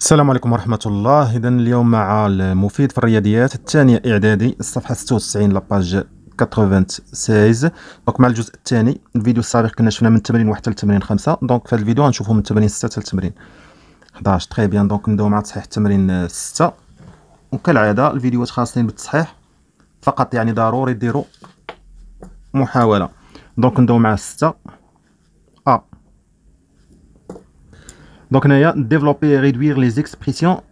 السلام عليكم ورحمة الله إذا اليوم مع المفيد في الرياضيات الثانية إعدادي الصفحة 96 لاباج 96 دونك مع الجزء الثاني الفيديو السابق كنا شفنا من تمرين واحد حتى لتمرين خمسة دونك في هذا الفيديو غنشوفو من تمرين ستة حتى لتمرين 11 تخي بيان دونك نبداو مع تصحيح تمرين ستة وكالعادة الفيديوهات خاصين بالتصحيح فقط يعني ضروري ديرو محاولة دونك نبداو مع ستة Donc, on a développer et réduire les expressions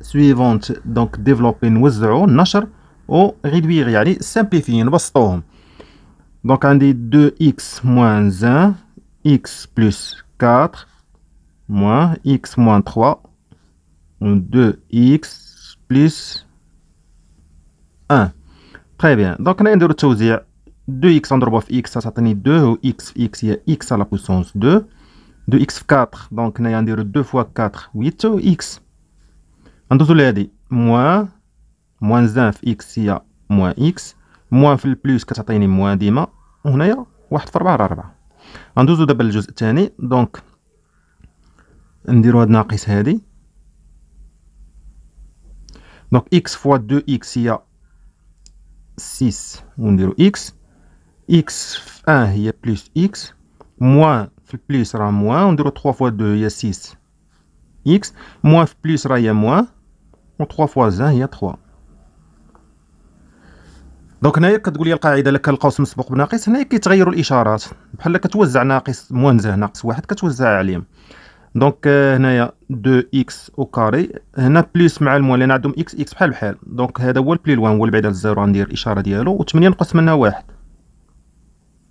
suivantes. Donc, développer, nous نشر ou réduire, يعني simplifier, Donc, on dit 2x moins 1, x plus 4, moins x moins 3, 2x plus 1. Très bien. Donc, on a une 2x en droit x, ça 2, ou x, x, x à la puissance 2 de x4, donc on a 2 fois 4, 8 x. En tout cas, dit, moins, moins 1 x, il y a moins x, moins le plus, ça y a moins 10, on a 1 fois 4, 4. En tout cas, le juste, donc, on dirait que c'est donc x fois 2x, il y a 6, on dirait x, x1, il y a plus x, moins في بليس راه موان ونديرو 3 فوا 2 هي 6 اكس موان في بليس راه هي موان و 3 فوا زان هي 3 دونك هنايا كتقول لي القاعده لك القوس مسبوق بناقص هنايا كيتغيروا الاشارات بحال كتوزع ناقص موان زه ناقص واحد كتوزع عليهم دونك euh, هنايا 2 اكس او كاري هنا بليس مع الموان لان عندهم اكس اكس بحال بحال دونك هذا هو البلي لوان هو البعيد على الزيرو غندير الاشاره ديالو و 8 نقص منها واحد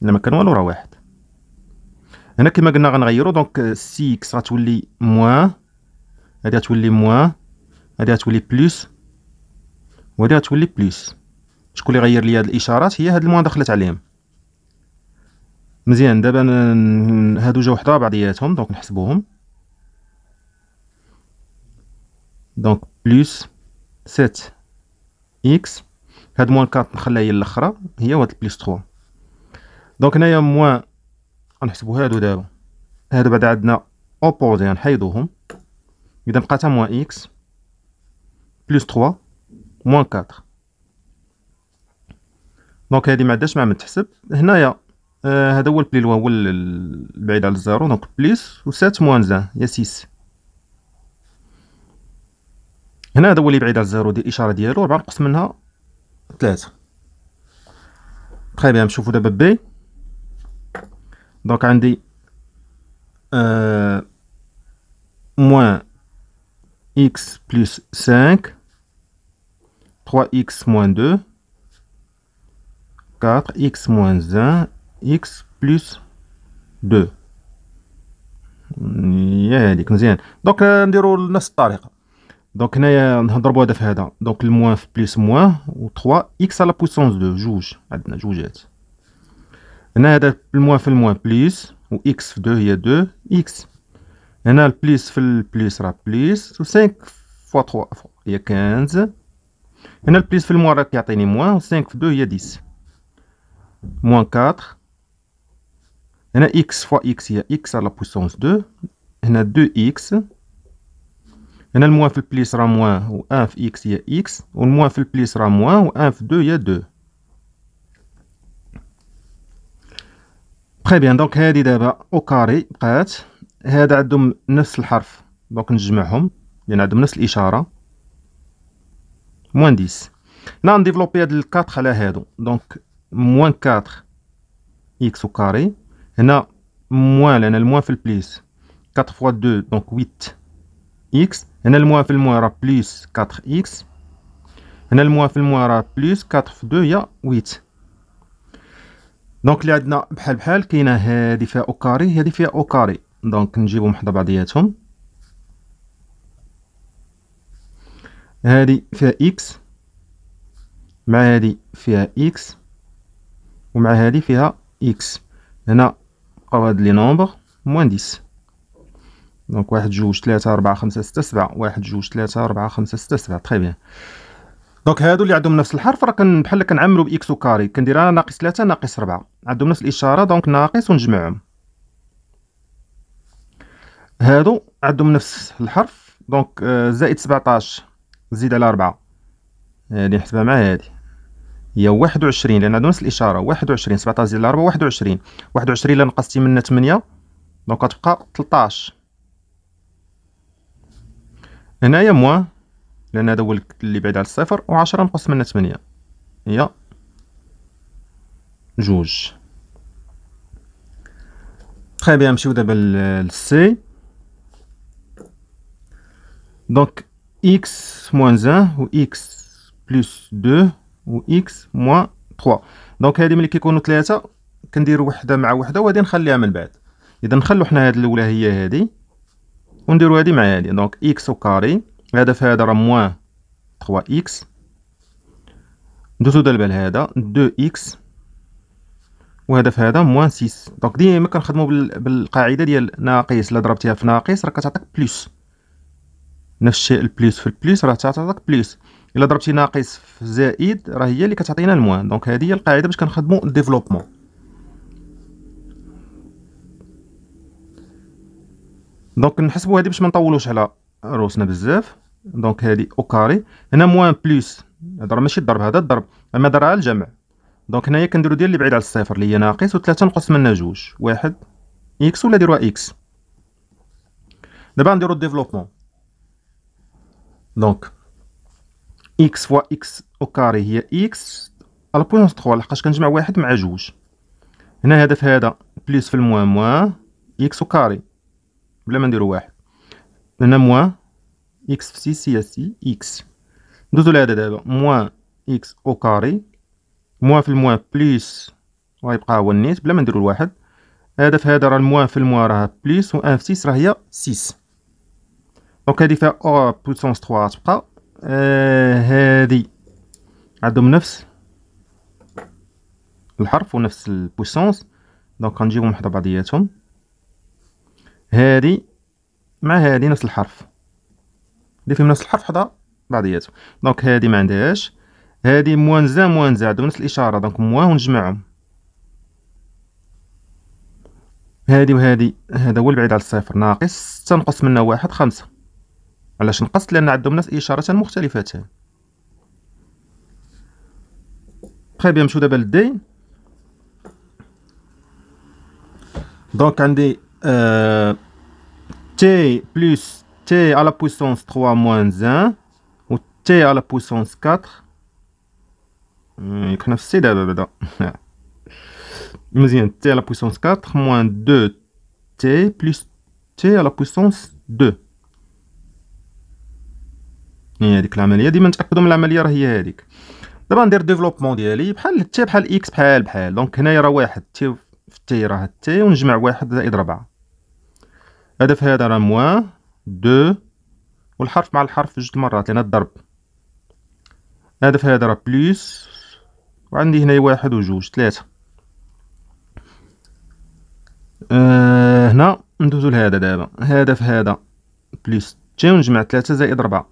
الا ما كان والو راه واحد هنا كما قلنا غنغيرو دونك سي اكس غتولي موان هادي غتولي موان هادي غتولي بلوس وهادي غتولي بلوس شكون اللي غير لي هاد الاشارات هي هاد الموان دخلت عليهم مزيان دابا هادو جاو حدا بعضياتهم دونك نحسبوهم دونك بلوس 7 اكس هاد موان كارت نخليها هي الاخرى هي هاد بلوس تخوا دونك هنايا موان غنحسبو هادو دابا هادو بعد عندنا اوبوزي غنحيدوهم اذا بقات موان اكس بلس 3 موان 4 دونك هادي ما عندهاش مع ما تحسب هنايا آه هذا هو البلي اللي هو البعيد على الزيرو دونك بليس و 7 موان زان يا 6 هنا هذا هو اللي بعيد على الزيرو دي الاشاره ديالو ربعه نقص منها 3 تخي بيان نشوفو دابا بي Donc, عندي moins x plus 5, 3x moins 2, 4x moins 1, x plus 2. Donc مزيان دونك نديرو نفس Donc, دونك هنايا نضربوا هذا في هذا دونك الموان plus 3 à la puissance 2 جوج عندنا on a le moins fait moins plus, ou x2 y a 2, x. On a le plus fait plus sera plus, ou 5 fois 3, il y a 15. On a le plus fait moins 4 et moins, ou 5 fois 2, il y a 10. Moins 4. On a x fois x, il y a x à la puissance 2. On a 2x. On a le moins fait le plus sera moins, ou 1f x, il y a x. On le moins fait le plus sera moins, ou 1f 2 y a 2. بخي بيان دونك هادي دابا او كاري بقات هذا عندهم نفس الحرف دونك نجمعهم لان عندهم نفس الاشاره موان 10 هنا نديفلوبي هاد الكاتخ على هادو دونك موان 4 اكس او كاري هنا موان لان الموان في البليس 4 فوا 2 دونك 8 اكس هنا الموان في الموان راه بليس 4 اكس هنا الموان في الموان راه بليس 4 في 2 هي 8 دونك اللي عندنا بحال بحال كاينه هادي فيها او كاري هادي فيها او كاري دونك نجيبهم حدا بعضياتهم هادي فيها اكس مع هادي فيها اكس ومع هادي فيها اكس هنا بقاو هاد لي نومبر موان ديس دونك واحد جوج تلاتة ربعة خمسة ستة سبعة واحد جوج تلاتة ربعة خمسة ستة سبعة تخي بيان دونك هادو اللي عندهم نفس الحرف راه بحال كنعملو باكس كاري كنديرها ناقص 3 ناقص 4 عندهم نفس الاشاره دونك ناقص ونجمعهم هادو عندهم نفس الحرف دونك آه، زائد 17 زيد على 4 هادي نحسبها مع هادي هي 21 لان عندهم نفس الاشاره 21 17 زائد 4 21 21 الا نقصتي منها 8 دونك غتبقى 13 هنايا موان لان هذا هو اللي بعيد على الصفر و10 نقص منها 8 هي جوج تخي بيان نمشيو دابا للسي دونك اكس موان زان و اكس بلس دو و اكس موان تخوا دونك هادي ملي كيكونو تلاتة كندير وحدة مع وحدة وهادي نخليها من بعد اذا نخلو حنا هاد الاولى هي هادي نديرو هادي مع هادي دونك اكس و كاري هذا فهذا راه موان 3 اكس ندوزو دابا لهذا 2 اكس وهذا في هذا موان 6 دونك ديما كنخدمو بالقاعده ديال ناقص الا ضربتيها في ناقص راه كتعطيك بلس نفس الشيء البلس في البلس راه تعطيك بلس الا ضربتي ناقص في زائد راه هي اللي كتعطينا الموان دونك هذه هي القاعده باش كنخدمو الديفلوبمون دونك نحسبو هذه باش ما نطولوش على روسنا بزاف دونك هادي او كاري هنا موان بلوس هضر راه ماشي الضرب هذا الضرب اما على الجمع دونك هنايا كنديرو ديال اللي بعيد على الصفر اللي هي ناقص و3 نقص منها جوج واحد اكس ولا ديروها اكس دابا نديرو الديفلوبمون دونك اكس فوا اكس او كاري هي اكس على بوينس 3 لحقاش كنجمع واحد مع جوج هنا هدف هذا بليس في الموان موان اكس او كاري بلا ما نديرو واحد هنا موان اكس في 6 سياسي اكس ندوزو لهذا دابا موان اكس او كاري موان في الموان بليس غيبقى هو النيت بلا ما نديرو الواحد هذا في هذا راه الموان في الموان راه بليس و ان في سيس راه هي سيس دونك هادي فيها او بوسونس تخوا غتبقى هادي عندهم نفس الحرف ونفس البوسونس دونك غنجيبهم حدا بعضياتهم هادي مع هذه نفس الحرف اللي فيهم نفس الحرف حدا بعضياتهم دونك هذه ما عندهاش هذه موان زا موان زا عندهم نفس الاشاره دونك موا ونجمعهم هذه وهذه هذا هو البعيد على الصفر ناقص ستة منه واحد خمسة علاش نقص لان عندهم نفس اشارتان مختلفتان تخي بيان نمشيو دابا للدين دونك عندي آه t plus t à la puissance 3 moins 1 ou t à la puissance 4 t à la puissance 4 moins 2t plus t à la puissance 2 هي هذيك العمليه ديما نتاكدوا من العمليه راه هي هذيك دابا ندير ديفلوبمون ديالي بحال تي بحال اكس بحال بحال دونك هنايا راه واحد تي في تي راه تي ونجمع واحد زائد ربعة هدف هذا راه موان دو والحرف مع الحرف جوج مرات لأن الضرب هدف هذا راه بليس وعندي هنا واحد وجوج ثلاثة أه هنا ندوزو لهذا دابا هدف هذا بليس تي ونجمع ثلاثة زائد ربعة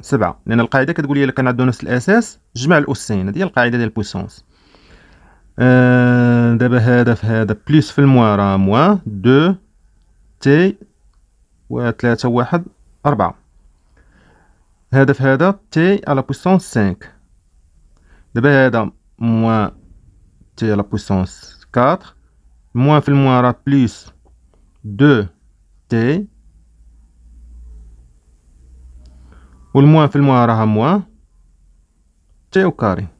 سبعة لأن القاعدة كتقول لي إلا كان عندو نفس الأساس جمع الأسين هادي هي القاعدة ديال بويسونس أه دابا هدف هذا بليس في الموان راه موان دو تي و ثلاثة واحد أربعة هدف هذا تي على بويسونس سانك دابا هذا موان تي على بويسونس كاتر موان في الموان راه بليس دو تي والموان في الموان راها موان تي وكاري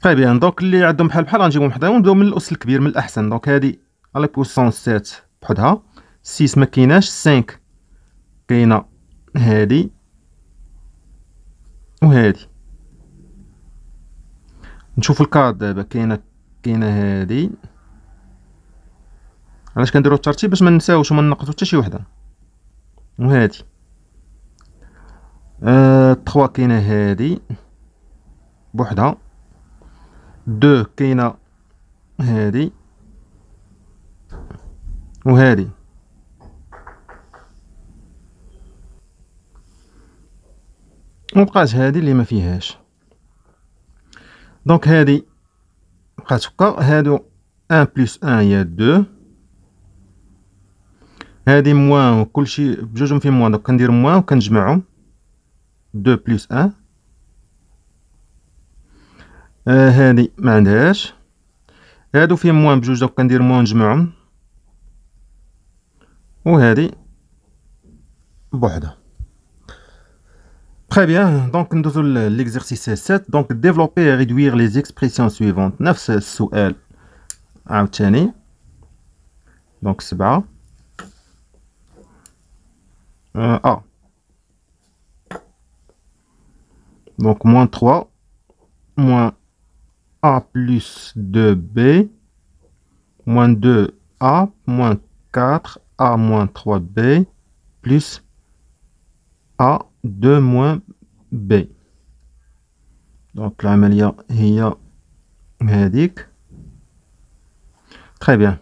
تري بيان دونك اللي عندهم بحال بحال غنجيبهم وحده ونبداو من الاس الكبير من الاحسن دونك هادي لا بوسون 7 بحدها 6 ما كايناش 5 كاينه هادي وهادي نشوف الكاد دابا كاينه كاينه هادي علاش كنديرو الترتيب باش ما نساوش وما نقطو حتى شي وحده وهادي أه 3 كاينه هادي بوحدها دو كاينه هادي وهادي وبقات هادي اللي ما فيهاش دونك هادي بقات هكا هادو ان بلس ان هي دو هادي موان وكلشي بجوجهم فيه موان دونك كندير موان وكنجمعهم دو بلس ان هادي ما عندهاش هادو فيهم موان بجوج دوك كندير موان نجمعهم وهادي بوحده Très bien, donc nous avons l'exercice 7. Donc, développer et réduire les expressions suivantes. 9 L. عاوتاني. Donc, سبعة. Euh, A. Donc, moins 3, moins a plus 2B moins 2A moins 4A moins 3B plus A 2 moins B. Donc un est Très bien.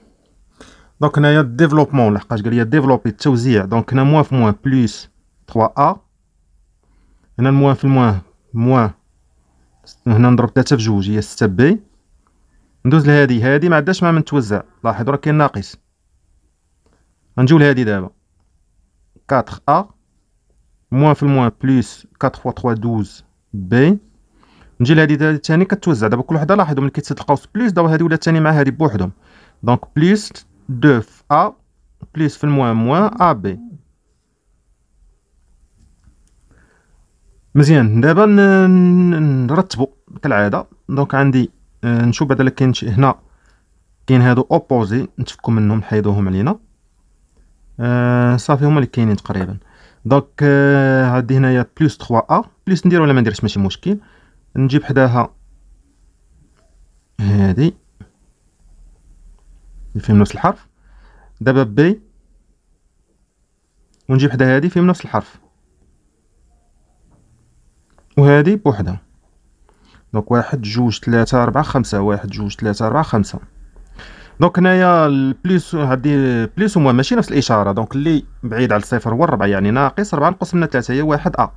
Donc on a un développement. Il y a développement. Donc y a moins moins plus 3A. On moins moins moins هنا نضرب ثلاثة في جوج هي ستة بي ندوز لهادي هادي ما عندهاش مع من توزع لاحظوا راه كاين ناقص غنجيو لهادي دابا 4 ا موان في الموان بليس 4 فوا 3 12 بي نجي لهادي تاني كتوزع دابا كل وحده لاحظوا ملي كيتسد القوس بليس دابا هادي ولات تاني مع هادي بوحدهم دونك بليس 2 في ا بليس في الموان موان ا بي مزيان دابا نرتبو كالعاده دونك عندي آه، نشوف بعدا كاين شي هنا كاين هادو اوبوزي نتفكو منهم نحيدوهم علينا آه، صافي هما اللي كاينين تقريبا دونك آه، هادي عندي هنايا بلس 3 ا بلس ندير ولا ما نديرش ماشي مشكل نجيب حداها هادي اللي فيهم نفس الحرف دابا بي ونجيب حدا هادي فيهم نفس الحرف وهذه بوحدها دونك واحد جوج ثلاثة أربعة خمسة واحد جوج ثلاثة أربعة خمسة دونك هنايا البليس هادي بليس وموان ماشي نفس الإشارة دونك اللي بعيد على الصفر هو ربعة يعني ناقص ربعة نقص منها ثلاثة هي واحد أ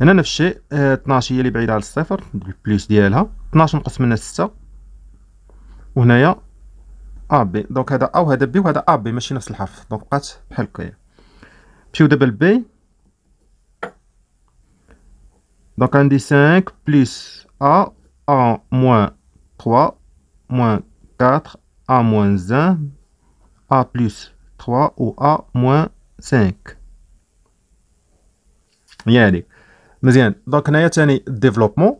هنا نفس الشيء آه، اثناش هي اللي بعيدة على الصفر البليس ديالها اثناش نقص منها ستة وهنايا أ بي دونك هذا أ وهذا بي وهذا أ بي ماشي نفس الحرف دونك بقات بحال هكايا نمشيو دابا لبي Donc on dit 5 plus A, A moins 3, moins 4, A moins 1, A plus 3 ou A moins 5. يعني مزيان دونك هنايا تاني ديفلوبمون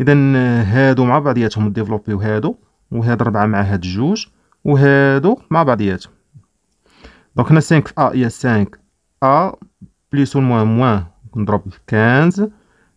اذا هادو مع بعضياتهم ديفلوبيو هادو وهاد ربعة مع هاد جوج وهادو مع بعضياتهم دونك هنا 5 في ا هي 5 ا بلس و موان موان نضرب 15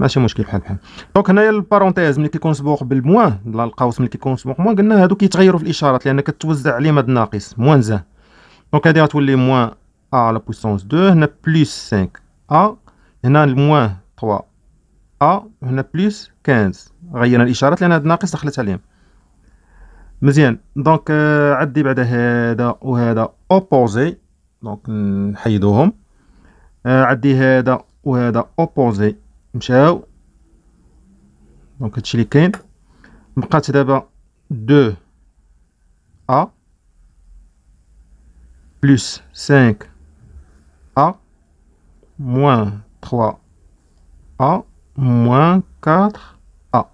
ماشي مشكل بحال بحال دونك هنايا البارونتيز ملي كيكون سبوق بالموان لا القوس ملي كيكون سبوق موان قلنا هادو كيتغيروا في الاشارات لان كتوزع عليهم هاد الناقص موان زان دونك هادي غتولي موان ا على بويسونس 2 هنا بليس 5 ا هنا الموان 3 ا هنا بليس 15 غيرنا الاشارات لان هاد الناقص دخلت عليهم مزيان دونك آه، عدي بعد هذا وهذا اوبوزي دونك نحيدوهم آه، عدي هذا وهذا اوبوزي مشاو دونك هادشي اللي كاين بقات دابا دو ا بلس سانك ا موان تخوا ا موان كاتر ا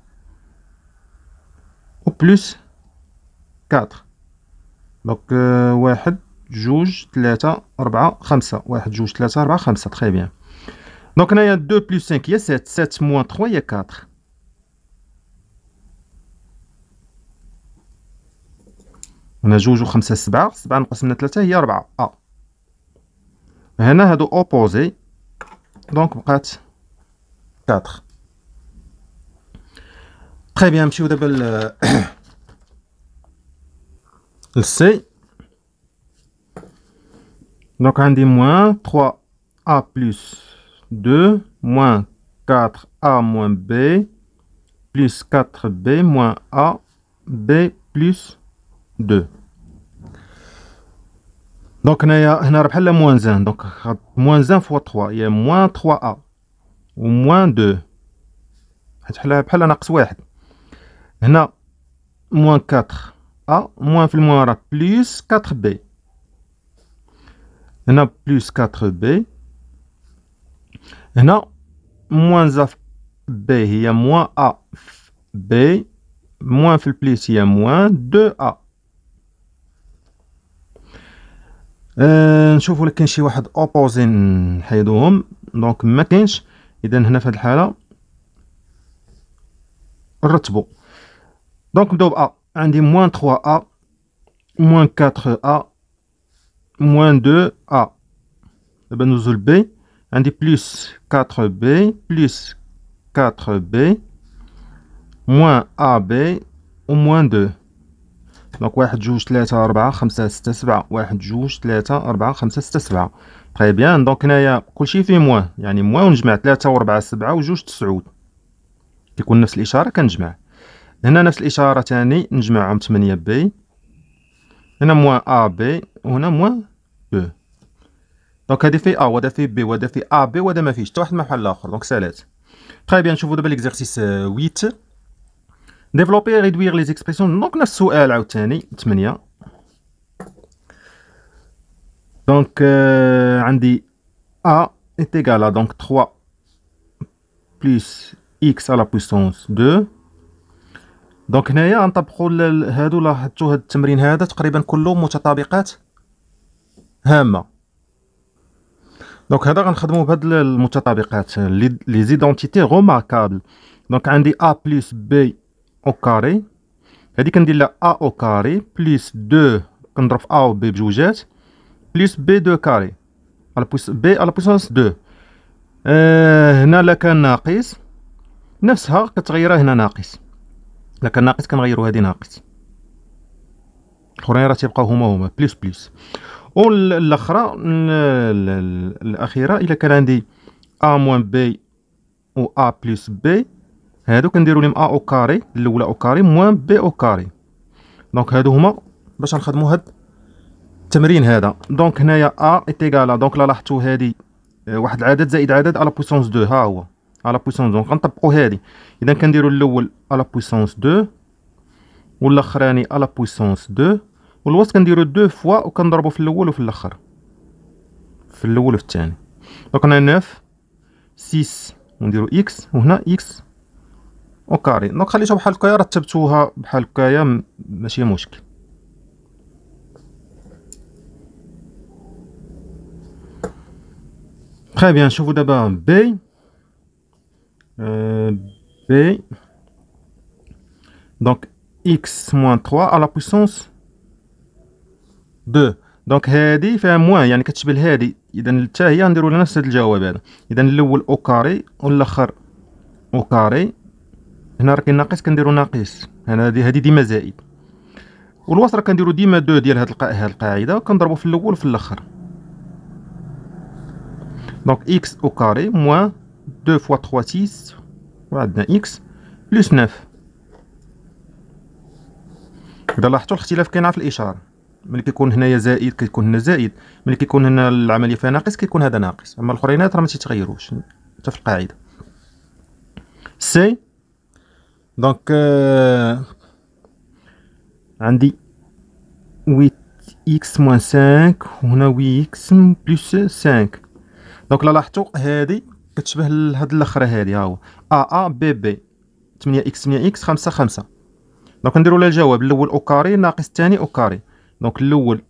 و بلس كاتر دونك آه، واحد جوج تلاتة ربعة خمسة واحد جوج تلاتة ربعة خمسة تخي بيان Donc, on a 2 plus 5, il y a 7. 7 moins 3, il y a 4. On a 2 5, 7. 7 plus 3, il y a 4. A. Ah. On a deux opposés. Donc, on 4. Très bien, monsieur, d'abord le... le C. Donc, on a moins 3A plus 2 moins 4a moins b plus 4b moins a, b plus 2. Donc, on a rappelé moins 1. Donc, moins 1 fois 3. Il y a moins 3a. Ou moins 2. بحال ناقص واحد هنا moins 4a moins في الموان 4b a plus 4b هنا موان زاف بي هي موان ا في بي موان في البليس هي موان دو ا أه نشوفوا لك كاين شي واحد اوبوزي نحيدوهم دونك ما كاينش اذا هنا في هذه الحاله نرتبوا دونك نبداو ب ا عندي موان 3 ا موان 4 ا موان 2 ا دابا نوزو لبي عندي بلس 4 بي بلس 4 بي موان ا بي موان 2 دونك واحد جوج تلاتة أربعة خمسة ستة سبعة واحد جوج تلاتة أربعة خمسة ستة سبعة تخي بيان دونك هنايا كلشي فيه موان يعني موان تلاتة و ربعة سبعة جوج تسعود كيكون نفس الإشارة كنجمع هنا نفس الإشارة تاني نجمعهم تمنية بي هنا موان أ بي وهنا موان دونك هادي في ا وهذا في بي وهذا في ا بي وهذا ما فيش حتى واحد ما بحال الاخر دونك سالات تخي بيان نشوفوا دابا ليكزارسيس 8 ديفلوبي ريدوير لي زيكسبريسيون دونك نفس السؤال عاوتاني 8 دونك عندي ا est égal ا دونك 3 بلس اكس على بويسونس 2 دونك هنايا غنطبقوا هادو لاحظتوا هاد التمرين هذا تقريبا كله متطابقات هامه دونك هذا غنخدموا بهاد المتطابقات لي زيدونتيتي غوماركابل دونك عندي ا بلس بي او كاري هادي كندير لها ا او كاري بلس دو كنضرب ا و بي بجوجات بلس بي دو كاري على بوس بي على بوسونس دو آه هنا لا كان ناقص نفسها كتغيرها هنا ناقص لا كان ناقص كنغيرو هادي ناقص الاخرين راه تيبقاو هما هما بلس بلس والاخرى الاخيره الا كان عندي ا موان بي و ا بلس بي هادو كنديروا لهم ا او كاري الاولى او كاري موان بي او كاري دونك هادو هما باش نخدموا هاد التمرين هذا دونك هنايا ا ايتيغال دونك لا لاحظتوا هادي آه، واحد العدد زائد عدد على بويسونس 2 ها هو على بويسونس دونك غنطبقو هادي اذا كنديروا الاول على بويسونس 2 والاخراني على بويسونس 2 والوسط كنديرو دو فوا وكنضربو في الاول وفي الاخر في الاول وفي الثاني دونك هنا 9 6 ونديرو اكس وهنا اكس وكاري دونك خليتها بحال هكايا رتبتوها بحال هكايا ماشي مشكل تري بيان شوفو دابا بي بي دونك اكس موان 3 على بويسونس دو دونك هادي فيها موان يعني كتشبه هادي اذا حتى هي نديرو نفس هذا الجواب هذا اذا الاول او كاري والاخر او كاري هنا راه كاين ناقص كنديرو ناقص هنا هادي هادي ديما زائد والوسط راه كنديرو ديما دو ديال هاد هاد القاعده وكنضربو في الاول وفي الاخر دونك اكس او كاري موان دو فوا تخوا سيس وعندنا اكس بلس نوف اذا لاحظتوا الاختلاف كاين في الاشاره ملي كيكون هنايا زائد كيكون هنا زائد ملي كيكون هنا العمليه فيها ناقص كيكون هذا ناقص اما الاخرينات راه ما تيتغيروش حتى في القاعده سي دونك آه عندي 8 اكس موان 5 وهنا 8 اكس بلس 5 دونك لا لاحظتوا هذه كتشبه لهاد الاخرى هذه ها هو ا ا بي بي 8 اكس 8 اكس 5 5 دونك نديروا لها الجواب الاول او كاري ناقص الثاني او كاري دونك الاول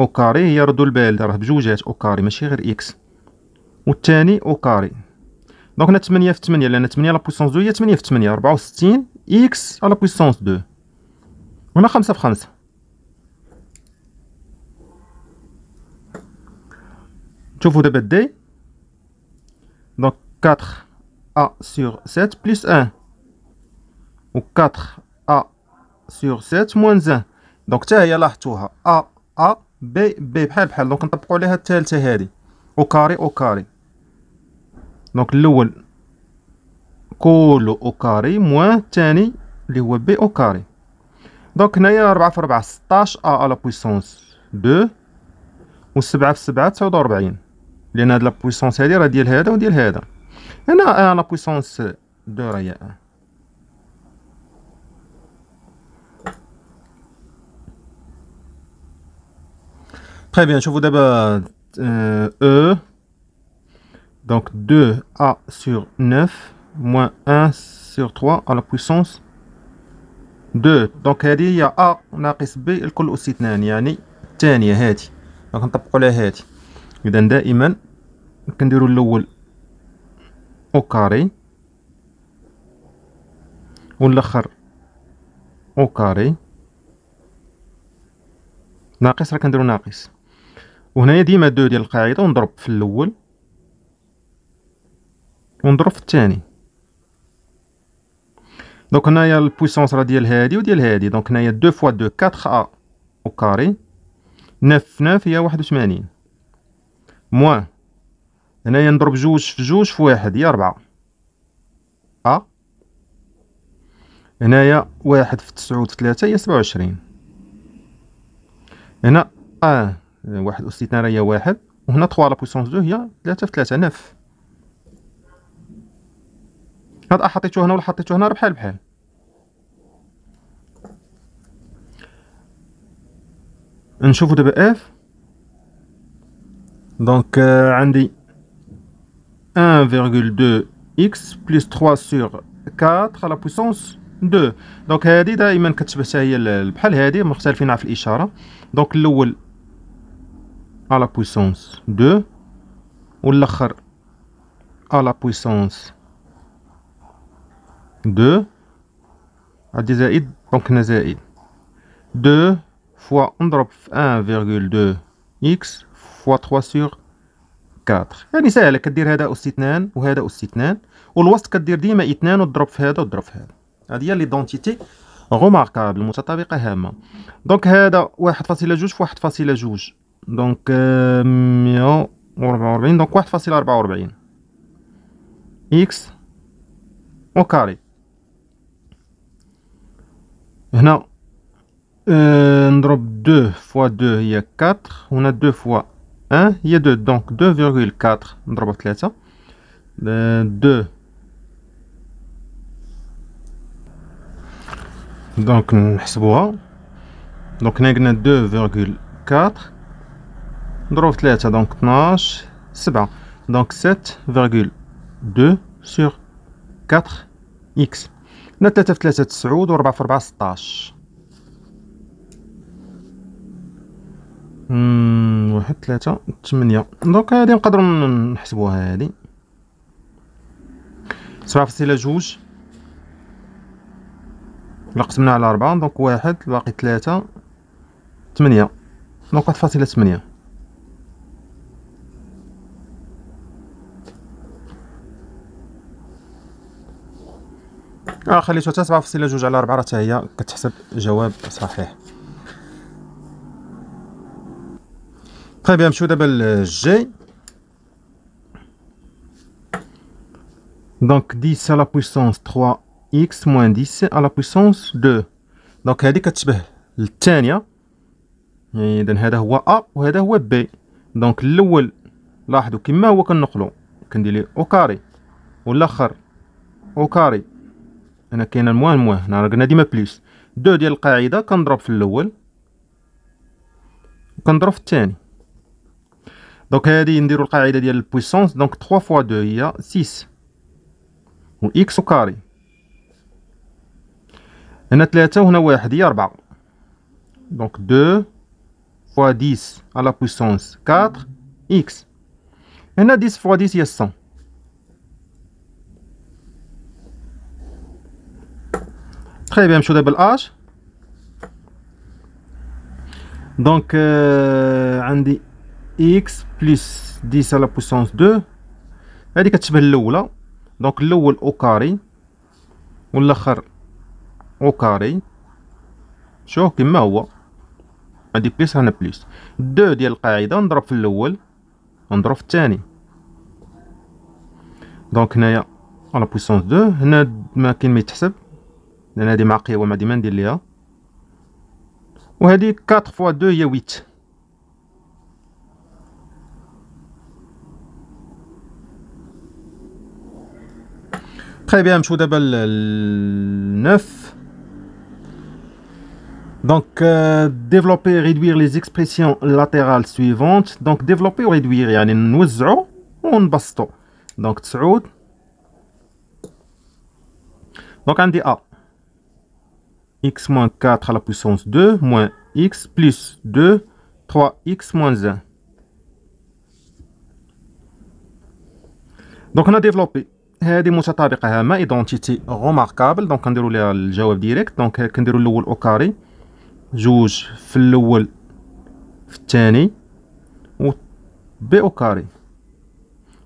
او كاري هي رد البال راه بجوجات او كاري ماشي غير اكس والثاني او كاري دونك هنا 8 في 8 لان 8 لا بويسونس 2 هي 8 في 8 64 اكس على بويسونس 2 هنا 5 في 5 شوفوا دابا دي دونك 4 ا سور 7 بلس 1 و 4 ا سور 7 موان 1 دونك حتى هي لاحظتوها ا ا بي بي بحال بحال دونك نطبقوا عليها الثالثه هذه او كاري او كاري دونك الاول كولو او كاري موان الثاني اللي هو بي او كاري دونك هنايا 4 في 4 16 ا على بويسونس 2 و 7 في 7 49 لان هاد لا بويسونس هادي راه ديال هذا وديال هذا هنا ا على بويسونس 2 راه هي 1 Très bien, نشوفوا دابا euh, E donc 2a sur 9 moins 1 sur 3 à la puissance 2 دونك il هي a ناقص b الكل aussi 2 يعني الثانية هادي دونك نطبقو على هادي إذا دائما كنديرو الأول أو كاري والآخر أو كاري ناقص راه كنديرو ناقص وهنايا ديما دو ديال القاعده ونضرب في الاول ونضرب في الثاني دونك هنايا البويسونس راه ديال هادي وديال هادي دونك هنايا 2 فوا 2 4 ا او كاري 9 9 هي 81 موان هنايا نضرب جوج في جوج في واحد هي 4 أ هنايا واحد في تسعود في تلاتة هي سبعة وعشرين هنا أ واحد أس اثنان هي واحد وهنا تخوا على بويسونس دو هي تلاتة في تلاتة نف هاد أ حطيتو هنا ولا حطيتو هنا راه بحال بحال نشوفو دابا اف دونك euh, عندي ان فيغول دو اكس بليس تخوا سيغ كاطخ على بويسونس دو دونك هادي دائما كتشبه حتى هي بحال هادي مختلفين على في الإشارة دونك الأول à la puissance 2 ou l'akhar à la puissance 2 عندي زائد دونك هنا زائد 2 fois نضرب في 1,2 x fois 3 sur 4 يعني سهله كدير هذا اس 2 وهذا اس 2 والوسط كدير ديما 2 وتضرب في هذا وتضرب في هذا هذه هي ليدونتيتي غوماركابل متطابقه هامه دونك هذا 1.2 في 1.2 دونك مية وربعة وأربعين دونك واحد فاصلة ربعة وأربعين إكس أو كاري هنا أه نضرب دو فوا دو هي كاتر هنا دو فوا ان هي دو دونك دو فيغول كاتر نضربو تلاتة دو دونك نحسبوها دونك هنا قلنا دو فيغول كاتر نضرب ثلاثة دونك طناش سبعة دونك ست فيغول دو سور كاتخ إكس هنا ثلاثة في ثلاثة تسعود وربعة في ربعة ستاش واحد ثلاثة تمنية دونك هادي نقدرو نحسبوها هادي سبعة فاصلة جوج إلا قسمنا على ربعة دونك واحد الباقي ثلاثة تمنية دونك واحد فاصلة تمنية اه خليتو حتى 7.2 على 4 راه هي كتحسب جواب صحيح طيب نمشيو دابا للجي دونك 10 على بويسونس تخوا 3 موان ديس 10 بويسونس دو 2 دونك هذه كتشبه الثانيه اذا هذا هو ا وهذا هو بي دونك الاول لاحظوا كما هو كنقلو كندير ليه او كاري والاخر او كاري هنا كاينه الموان موان هنا راه قلنا ديما بليس دو ديال القاعده كنضرب في الاول وكنضرب في الثاني دونك هادي نديرو القاعده ديال البويسونس دونك 3 فوا 2 هي 6 و اكس كاري هنا 3 وهنا واحد هي 4 دونك دو فوا ديس على بويسونس كاتر اكس هنا ديس فوا ديس هي 100 Très bien, monsieur Double H. Donc, euh, عندي x plus 10 à la puissance 2. هذه كتشبه الاولى دونك الاول او كاري والاخر او كاري شوف كما هو عندي بليس هنا بليس دو ديال القاعده نضرب في الاول ونضرب في الثاني دونك هنايا على بويسونس دو هنا ما كاين ما يتحسب لان هذه dit وما ديما ندير ليها وهذه 4 فوا 2 هي 8 تري بيان نمشيو دابا 9 Donc, euh, développer et réduire les expressions latérales suivantes. Donc, développer ou réduire, ou un baston Donc, تسعود. Donc, on dit A x moins 4 à la puissance 2 moins x plus 2, 3x moins 1. Donc on a développé des identité remarquable. Donc on déroule le jawab direct. Donc on le au carré. Jouge ou b au carré.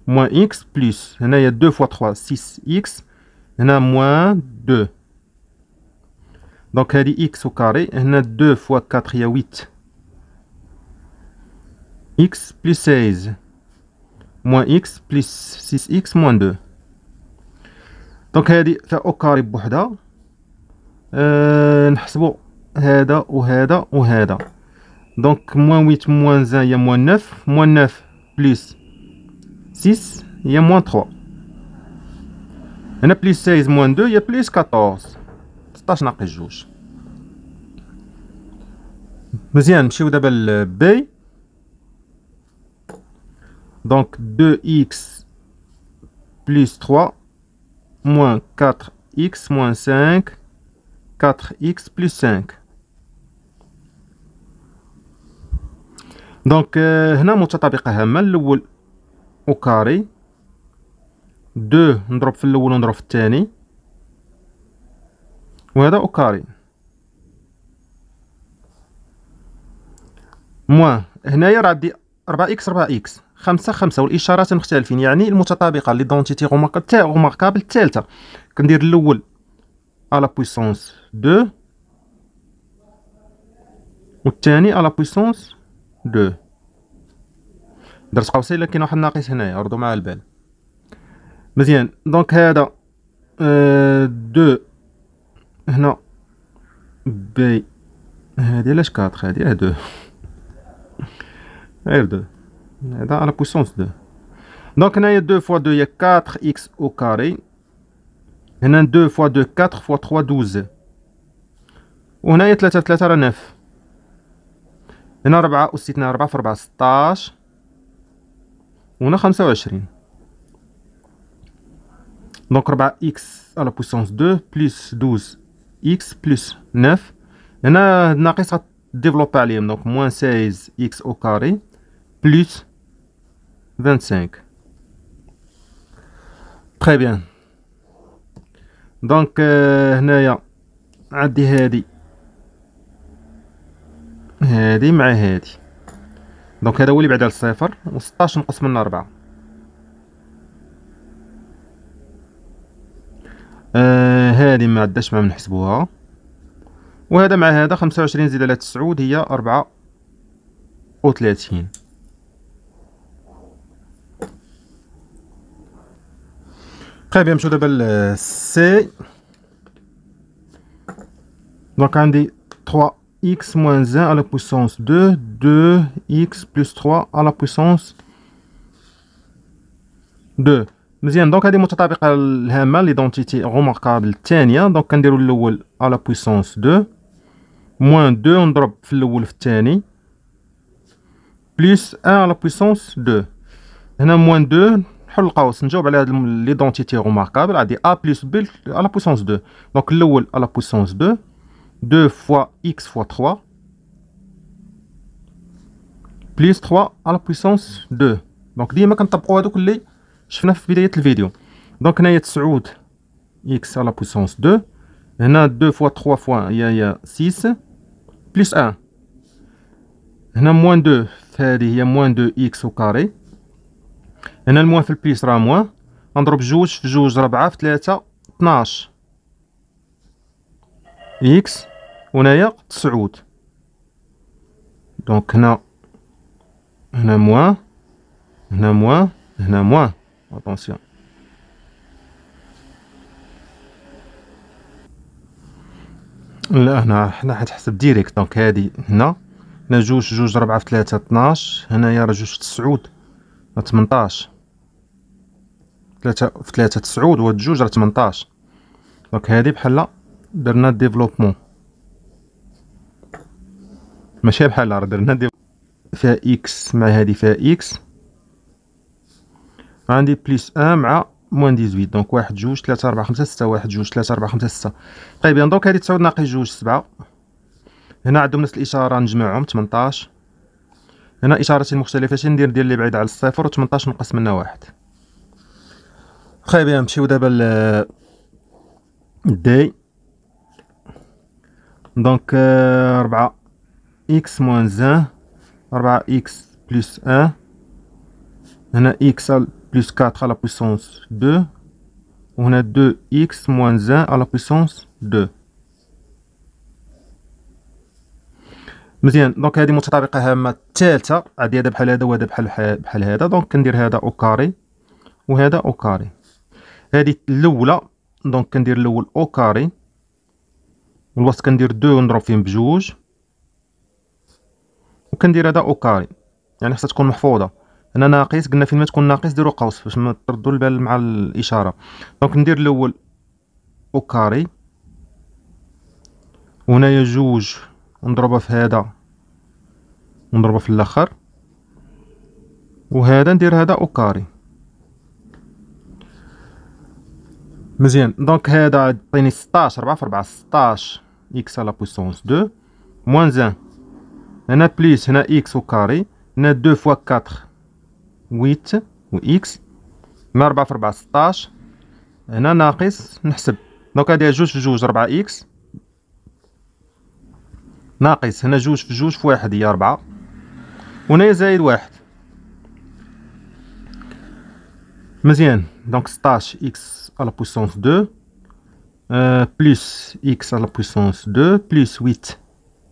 Moins x plus. Il a 2 fois 3, 6x. On a moins 2 elle dit x au carré a 2 fois 4 a 8 x plus 16 moins x plus 6x moins 2 Donc هذه تاع بوحدها نحسبوا هذا وهذا وهذا Donc, moins 8 moins 1 a moins 9 Moins 9 plus 6 a moins 3 هنا plus 16 moins 2 a plus 14 16 ناقص جوج مزيان نمشيو دابا لبي دونك 2x plus 3 موان 4x موان 5 4x plus 5 دونك euh, هنا متطابقة هامة الاول او كاري 2 نضرب في الاول ونضرب في الثاني وهذا أوكاري موان هنايا راه عندي 4 اكس 4 اكس 5 5 والاشارات مختلفين يعني المتطابقه لي دونتيتي غوماركابل الثالثه كندير الاول على بويسونس 2 والثاني على بويسونس 2 درت قوسين لكن واحد ناقص هنايا ردوا مع البال مزيان دونك هذا 2 أه هنا بي هادي علاش كاتخ هادي راه دو غير دو هذا على بويسونس دو دونك هنايا دو فوا دو هي كاتخ اكس او كاري هنا دو فوا دو كاتخ فوا تخوا دوز وهنايا تلاتة تلاتة راه ناف هنا ربعة أستثناء ربعة في ربعة ستاش وهنا خمسة وعشرين دونك ربعة إكس على بويسونس دو بليس دوز x plus 9 هنا الناقص غتديفلوبا عليهم دونك موان 16 x او كاري بلس 25 تخي بيان دونك هنايا عندي هادي هادي مع هادي دونك هذا هو اللي بعد على الصفر و 16 نقص منها 4 آه هذه ما عداش ما بنحسبوها وهذا مع هذا خمسة وعشرين زائد على تسعود هي أربعة وثلاثين طيب نمشيو دابا ل سي دونك عندي 3 x موانز 1 على بويسونس puissance 2, 2x plus 3 à la 2. Nous avons donc l'identité remarquable TENI. Donc, on déroule le wolf à la puissance 2. Moins 2, on drop le wolf TENI. Plus 1 à la puissance 2. Et en moins 2, l'identité remarquable, A plus B à la puissance 2. Donc, le wolf à la puissance 2. 2 fois X fois 3. Plus 3 à la puissance 2. Donc, dites-moi le tu as pris je finis de faire les Donc on a x à la puissance 2. On a 2 fois 3 fois il y a 6 plus 1. On a moins 2 il y a moins 2 x au carré. On a le moins fait plus sera moins. Entre 12 x on a 2 x. Donc on a a moins, On moins, moins. attention لا هنا حنا حتحسب ديريكت دونك هادي هنا هنا جوج جوج ربعة في ثلاثة اثناش هنايا راه جوج في تسعود تمنطاش ثلاثة في ثلاثة تسعود وهاد جوج راه تمنطاش دونك هادي بحال درنا ديفلوبمون ماشي بحال راه درنا ديفلوبمون فيها اكس مع هادي فيها اكس عندي بليس 1 مع موان 18 دونك واحد جوج ثلاثة ربعة خمسة ستة واحد جوج ثلاثة ربعة خمسة ستة طيب بيان دونك هادي تساوي ناقص جوج سبعة هنا عندهم نفس الإشارة نجمعهم تمنطاش هنا إشارتين مختلفتين ندير ديال اللي بعيد على الصفر و تمنطاش نقص منها واحد خايبين نمشيو دابا ل دي دونك آه، ربعة إكس موان زان ربعة إكس بلس أن هنا إكس plus 4 à la puissance 2. On a 2x moins 1 à la puissance 2 مزيان دونك هذه متطابقه هامه الثالثه عندي هذا بحال هذا وهذا بحال بحال هذا دونك كندير هذا او كاري وهذا او كاري هذه الاولى دونك كندير الاول او كاري والوسط كندير دو ونضرب فيهم بجوج وكندير هذا او كاري يعني خصها تكون محفوظه انا ناقص قلنا فين ما تكون ناقص ديرو قوس باش ما تردوا البال مع الاشاره دونك ندير الاول او كاري وهنايا جوج نضربها في هذا ونضربها في الاخر وهذا ندير هذا او كاري مزيان دونك هذا يعطيني 16 4 في 4 16 اكس على بوسونس 2 موان 1 هنا بليس هنا اكس او كاري هنا 2 فوا 4 ويت و إكس مع ربعة في ربعة ستاش هنا ناقص نحسب دونك هادي جوج في جوج ربعة إكس ناقص هنا جوج في جوج في واحد هي ربعة و هنايا زايد واحد مزيان دونك ستاش إكس على بويسونس دو بليس إكس على بويسونس دو بليس ويت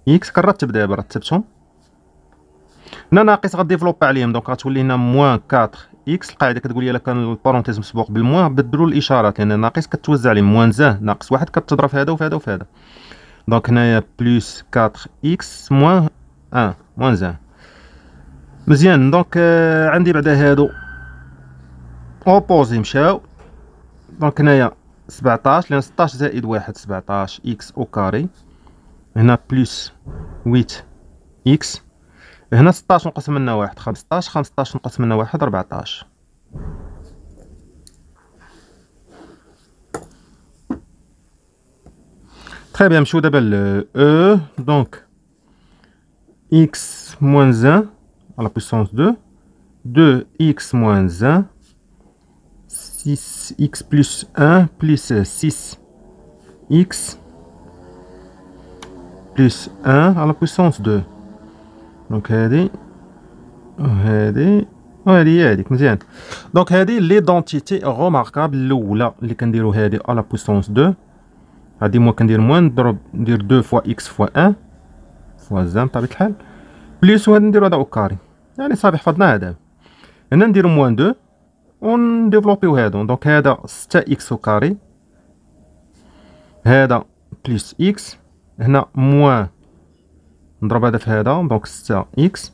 إكس كنرتب دابا رتبتهم هنا ناقص غديفلوبا عليهم دونك غتولي هنا موان 4 اكس القاعده كتقول لي الا كان البارونتيز مسبوق بالموان بدلوا الاشارات يعني لان ناقص كتوزع عليهم موان زاه ناقص واحد كتضرب في هذا وفي هذا وفي هذا دونك هنايا بلوس 4 اكس موان 1 آه، موان زاه مزيان دونك آه عندي بعدا هادو اوبوزي مشاو دونك هنايا 17 لان 16 زائد واحد 17 اكس او كاري هنا بلوس 8 اكس هنا 16 نقص منها واحد 15 15 نقص واحد 14 نمشيو دابا ل x moins 1 à la puissance 2 2x moins 1 6x plus 1 plus 6x plus 1 à la puissance 2 دونك هادي وهادي وهادي هي هاديك مزيان دونك هادي لي دونتيتي غوماركابل الاولى اللي كنديرو هادي لا بويسونس 2 هادي مو كندير موان نضرب ندير 2 فوا اكس فوا 1 فوا زان بطبيعه الحال بليس وهاد نديرو هذا او كاري يعني صافي حفظنا هذا هنا نديرو موان 2 ونديفلوبيو هادو دونك هذا 6 اكس او كاري هذا بليس اكس هنا موان نضرب هذا في هذا دونك ستة إكس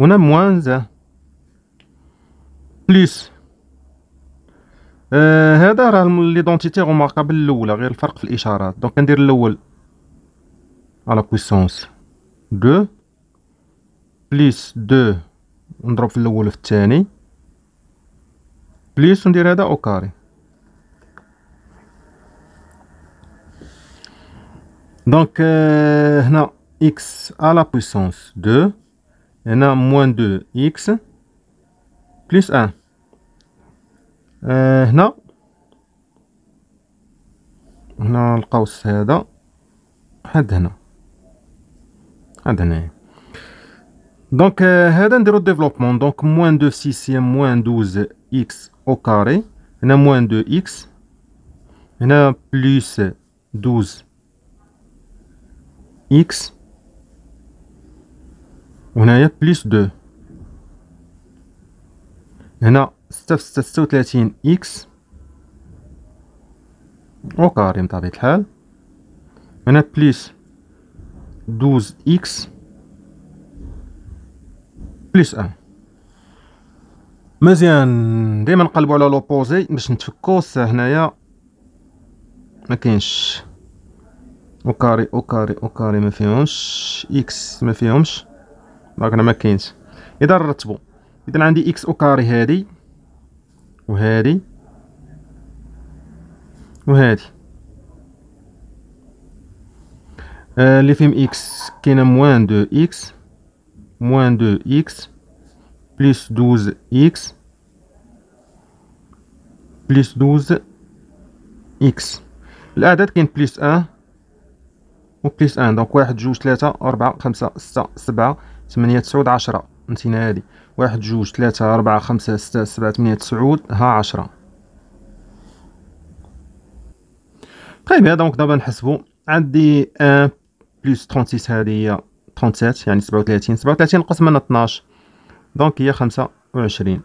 هنا موان زاه بليس آه هذا راه ليدونتيتي غوماركابل الاولى غير الفرق في الاشارات دونك ندير الاول على بويسونس دو بليس دو نضرب في الاول في الثاني بليس ندير هذا او كاري دونك آه هنا x à la puissance 2, on a moins 2x plus 1. هنا euh, le القوس هذا حد هنا حد دونك هذا نديرو développement دونك 2 6 et- moins 12 au carré on هنا moins 2 x هنا plus 12 x وهنايا بليس دو هنا ستة في ستة ستة وتلاتين إكس وكاري بطبيعة الحال هنا بليس دوز إكس بليس أن مزيان ديما نقلبو على لوبوزي باش نتفكو هنايا ما كاينش او كاري او كاري او كاري ما فيهمش اكس ما فيهمش دونك هنا ما كاينش اذا نرتبو اذا عندي اكس او كاري هادي وهادي وهادي آه اللي فيهم اكس كاينه موان دو اكس موان دو اكس بليس دوز اكس بليس دوز اكس الاعداد كاين بليس ان و بليس ان دونك واحد جوج تلاتة أربعة خمسة ستة سبعة ثمانية تسعود عشرة نسينا هادي واحد جوج ثلاثة أربعة خمسة ستة سبعة ثمانية تسعود ها عشرة طيب هذا دونك دابا نحسبو عندي ان بلس 36 هادي هي 37 يعني 37 37 نقص منها 12 دونك هي 25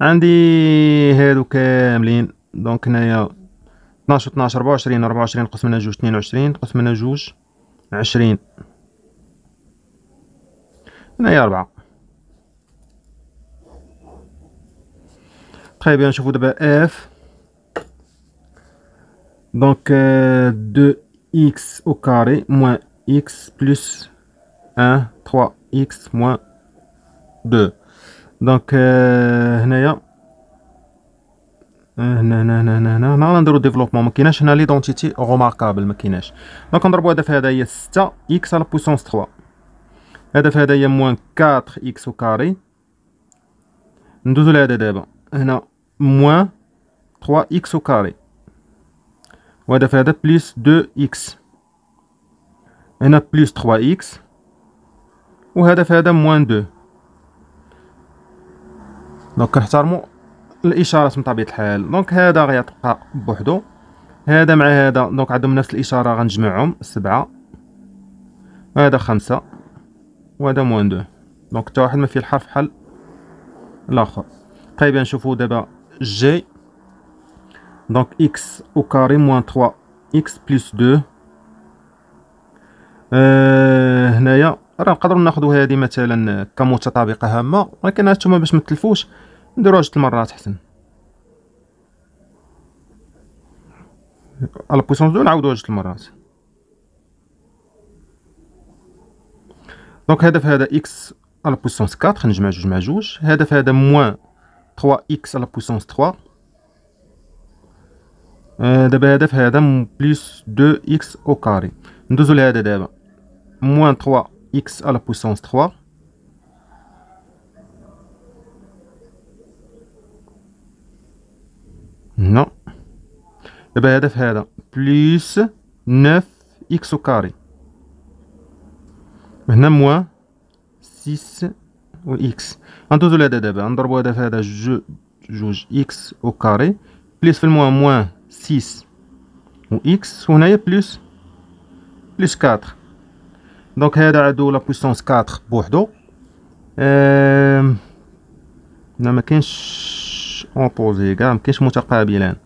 عندي هادو كاملين دونك هنايا 12 و 12 24 24 نقص منها جوج 22 نقص منها جوج 20 هنا هي ربعة تخي بيان نشوفو دابا اف دونك دو اكس او كاري موان اكس بلس ان تخوا اكس موان دو دونك هنايا هنا هنا هنا هنا هنا هنا نديرو ديفلوبمون مكيناش هنا ليدونتيتي غوماركابل مكيناش دونك نضربو هذا في هذا هي ستة اكس على بويسونس تخوا هذا في هذا هي موان 4 اكس كاري ندوزو لهذا دابا هنا موان 3 اكس كاري وهذا في هذا بليس 2 اكس هنا بليس 3 اكس وهذا في هذا موان 2 دونك كنحترمو الاشارات من طبيعه الحال دونك هذا غيبقى بوحدو هذا مع هذا دونك عندهم نفس الاشاره غنجمعهم سبعة هذا خمسة وهذا موان دو دونك حتى واحد ما فيه الحرف حل الاخر طيب نشوفو يعني دابا جي دونك اكس او كاري موان 3 اكس بلس 2 أه هنايا راه نقدروا ناخذوا هذه مثلا كمتطابقه هامه ولكن انتما باش ما تلفوش نديروها جوج المرات حسن على بويسونس دو نعاودوها جوج المرات Donc, x à la puissance 4, je جوج مع جوج. هدف هذا moins 3x à la puissance 3. de plus 2x au carré. Désolé, de moins 3x à la puissance 3. Non. دابا de faire plus 9x au carré. هنا موان سيس و اكس غندوزو لهدا دابا نضربو هذا في هذا جو جوج اكس او كاري بليس في الموان موان سيس و اكس وهنايا بليس بليس كاتر دونك هذا عندو لا بويسونس كاتر بوحدو euh, هنا أم... مكاينش اونطوزي كاع مكاينش متقابلان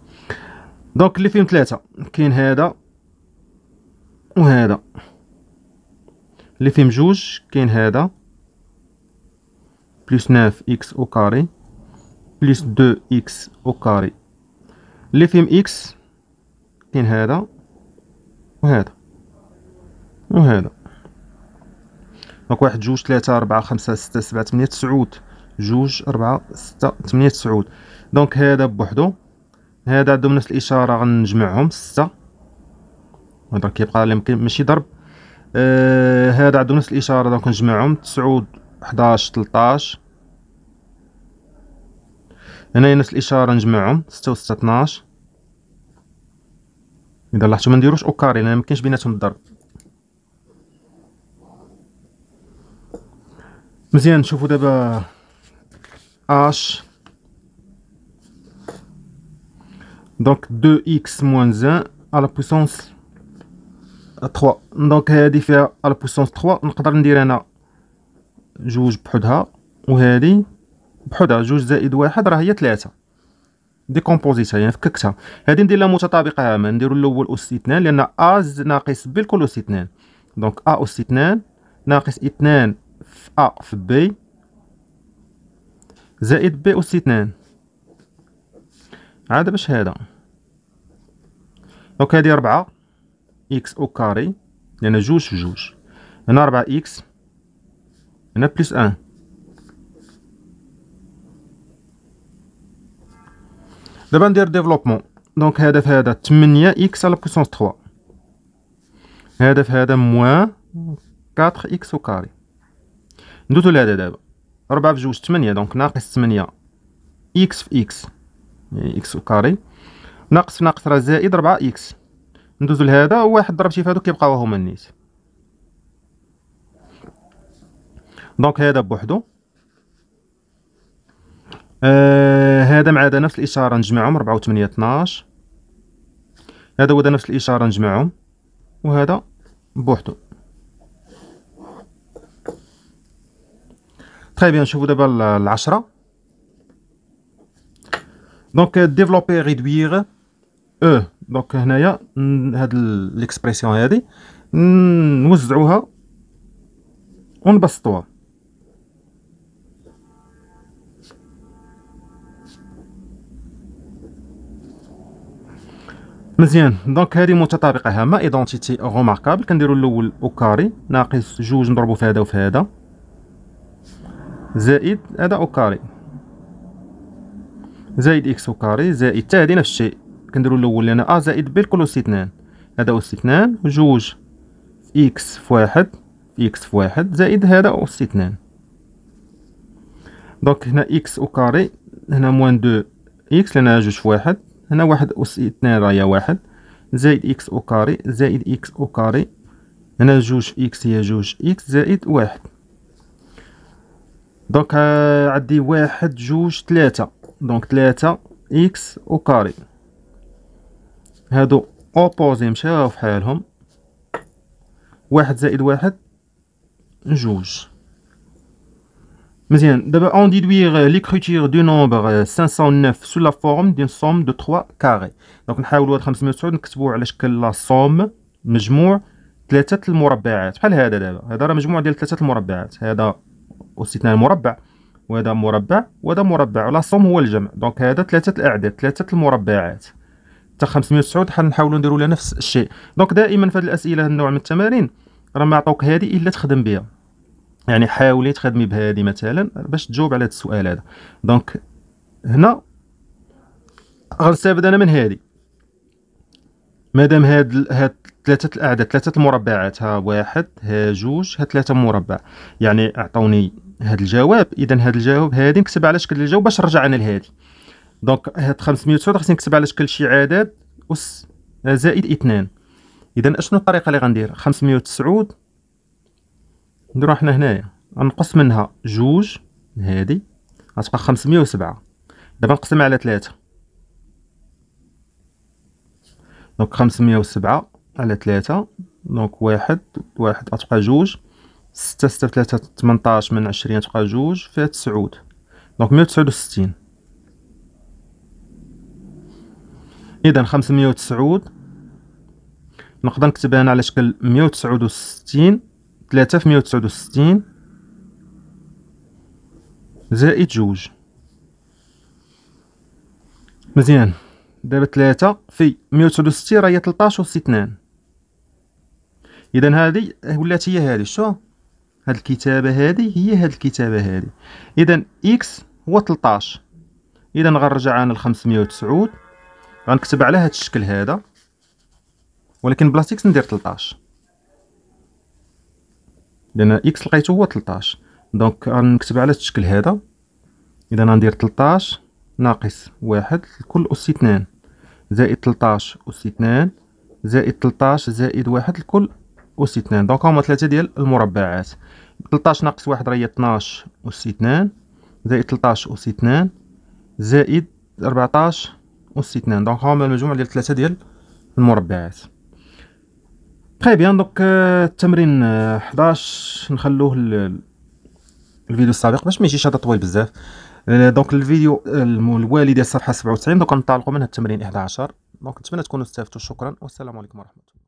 دونك اللي فيهم ثلاثة كاين هذا وهذا اللي فيهم جوج كاين هذا بلس 9 اكس او كاري بلس 2 اكس او كاري اللي فيهم اكس كاين هذا وهذا وهذا دونك واحد جوج ثلاثة أربعة خمسة ستة سبعة ثمانية تسعود جوج أربعة ستة ثمانية تسعود دونك هذا بوحدو هذا عندهم نفس الإشارة غنجمعهم ستة هذا كيبقى ماشي ضرب أه هذا عندهم نفس الاشاره دونك نجمعهم 9 11 13 هنا نفس الاشاره نجمعهم 6 و 6 12 اذا لاحظتوا ما نديروش او كاري لان ما كاينش بيناتهم الضرب مزيان نشوفوا دابا اش دونك 2 اكس موان 1 على بوسونس 3 دونك هادي فيها ا بوسونس 3 نقدر ندير انا جوج بحدها وهادي بحدها جوج زائد واحد راه هي 3 دي ديكومبوزيتها يعني فككتها هادي ندير لها متطابقه عامه نديرو الاول اس 2 لان ا ناقص ب الكل اس 2 دونك ا اس 2 ناقص 2 في ا في بي زائد بي اس 2 عاد باش هذا دونك هادي 4 اكس او كاري لان جوج في جوج هنا ربعة اكس هنا بلس ان دابا ندير ديفلوبمون دونك هذا في هذا 8 اكس على بوسونس 3 هذا في هذا موان 4 اكس او كاري ندوزو لهذا دابا 4 في جوج 8 دونك ناقص 8 اكس في اكس يعني اكس او كاري ناقص في ناقص راه زائد 4 اكس ندوزو لهذا واحد ضربتي في هادو كيبقاو هما النيت دونك هذا بوحدو آه هذا مع هذا نفس الاشاره نجمعهم 4 و 8 12 هذا هو نفس الاشاره نجمعهم وهذا بوحدو تري بيان نشوفو دابا العشرة دونك ديفلوبي ريدوير او دونك هنايا هاد ليكسبريسيون هادي نوزعوها ونبسطوها مزيان دونك هادي متطابقه هامه ايدونتيتي غوماركابل كنديرو الاول اوكاري ناقص جوج نضربو في هذا وفي هذا زائد هذا اوكاري زائد اكس اوكاري زائد تا هادي نفس الشيء كنديرو الاول لان ا زائد ب الكل اس اثنان هذا اس اثنان جوج اكس في واحد اكس في واحد زائد هذا اس اثنان دونك هنا اكس او كاري هنا موان دو اكس لان جوج في واحد هنا واحد اس اثنان راهي واحد زائد اكس او كاري زائد اكس او كاري هنا جوج اكس هي جوج اكس زائد واحد دونك آه، عندي واحد جوج ثلاثة دونك ثلاثة اكس او كاري هادو اوبوزي مشاو في حالهم واحد زائد واحد جوج مزيان دابا اون ديدويغ ليكروتير دو نومبر 509 سو لا فورم دون سوم دو 3 كاري دونك نحاولوا هاد 509 نكتبوا على شكل لا سوم مجموع ثلاثة المربعات بحال هذا دابا هذا راه مجموع ديال ثلاثة المربعات هذا استثناء المربع وهذا مربع وهذا مربع لا سوم هو الجمع دونك هذا ثلاثة الأعداد ثلاثة المربعات حتى 509 حنا نحاولوا نديروا لها نفس الشيء دونك دائما في هذه الاسئله النوع من التمارين راه ما عطوك هذه الا تخدم بها يعني حاولي تخدمي بهذه مثلا باش تجاوب على هذا السؤال هذا دونك هنا غنستافد انا من هذه مادام هاد هاد ثلاثه الاعداد ثلاثه المربعات ها واحد ها جوج ها ثلاثه مربع يعني اعطوني هاد الجواب اذا هاد الجواب هادي نكتب على شكل الجواب باش نرجع انا لهادي دونك هاد خمسمية 509 خاصني نكتب على شكل شي عدد اس زائد اثنان اذا اشنو الطريقه اللي غندير 509 نديرو حنا هنايا غنقص منها جوج هادي غتبقى خمسمية 507 دابا نقسمها على ثلاثة دونك خمسمية 507 على ثلاثة دونك واحد واحد غتبقى جوج ستة ستة في ثلاثة تمنطاش من عشرين تبقى جوج فيها تسعود دونك مية وتسعود وستين اذا 509 نقدر نكتبها هنا على شكل 169 3 في 169 زائد جوج مزيان دابا 3 في 169 راه هي 13 و 2 اذا هذه ولات هي هذه شو هاد الكتابه هذه هي هاد الكتابه هذه اذا اكس هو 13 اذا غنرجع انا ل 509 غنكتب على هذا الشكل هذا ولكن اكس ندير 13 لان اكس لقيته هو 13 دونك غنكتب على هذا الشكل هذا اذا غندير 13 ناقص واحد لكل اس 2 زائد 13 اس 2 زائد 13 زائد واحد لكل اس 2 دونك هما ثلاثه ديال المربعات 13 ناقص واحد راه هي 12 اس 2 زائد 13 اس 2 زائد 14 أس اثنان دونك هما المجموع ديال ثلاثة ديال المربعات تخي يعني بيان دونك آه، التمرين آه، حداش نخلوه الفيديو السابق باش ما يجيش هذا طويل بزاف آه، دونك الفيديو الوالي ديال الصفحه سبعة وتسعين دونك ننطلقوا من هذا التمرين 11 دونك نتمنى تكونوا استفدتوا شكرا والسلام عليكم ورحمه الله